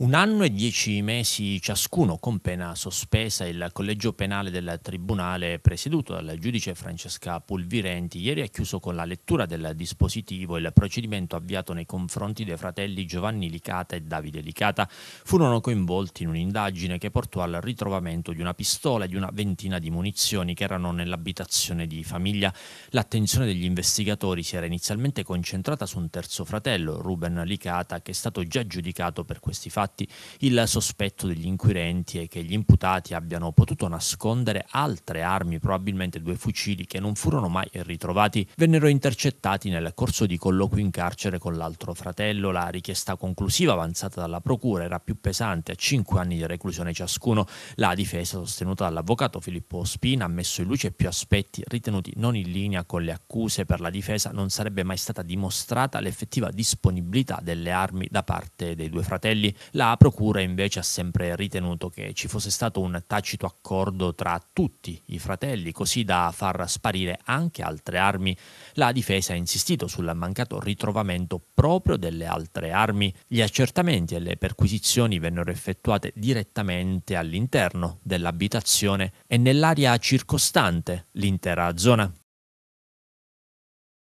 Un anno e dieci mesi ciascuno con pena sospesa il collegio penale del Tribunale presieduto dal giudice Francesca Pulvirenti ieri ha chiuso con la lettura del dispositivo il procedimento avviato nei confronti dei fratelli Giovanni Licata e Davide Licata. Furono coinvolti in un'indagine che portò al ritrovamento di una pistola e di una ventina di munizioni che erano nell'abitazione di famiglia. L'attenzione degli investigatori si era inizialmente concentrata su un terzo fratello, Ruben Licata, che è stato già giudicato per questi fatti infatti il sospetto degli inquirenti è che gli imputati abbiano potuto nascondere altre armi, probabilmente due fucili che non furono mai ritrovati, vennero intercettati nel corso di colloqui in carcere con l'altro fratello. La richiesta conclusiva avanzata dalla procura era più pesante, a 5 anni di reclusione ciascuno. La difesa sostenuta dall'avvocato Filippo Spina ha messo in luce più aspetti ritenuti non in linea con le accuse. Per la difesa non sarebbe mai stata dimostrata l'effettiva disponibilità delle armi da parte dei due fratelli. La Procura invece ha sempre ritenuto che ci fosse stato un tacito accordo tra tutti i fratelli, così da far sparire anche altre armi. La difesa ha insistito sul mancato ritrovamento proprio delle altre armi. Gli accertamenti e le perquisizioni vennero effettuate direttamente all'interno dell'abitazione e nell'area circostante l'intera zona.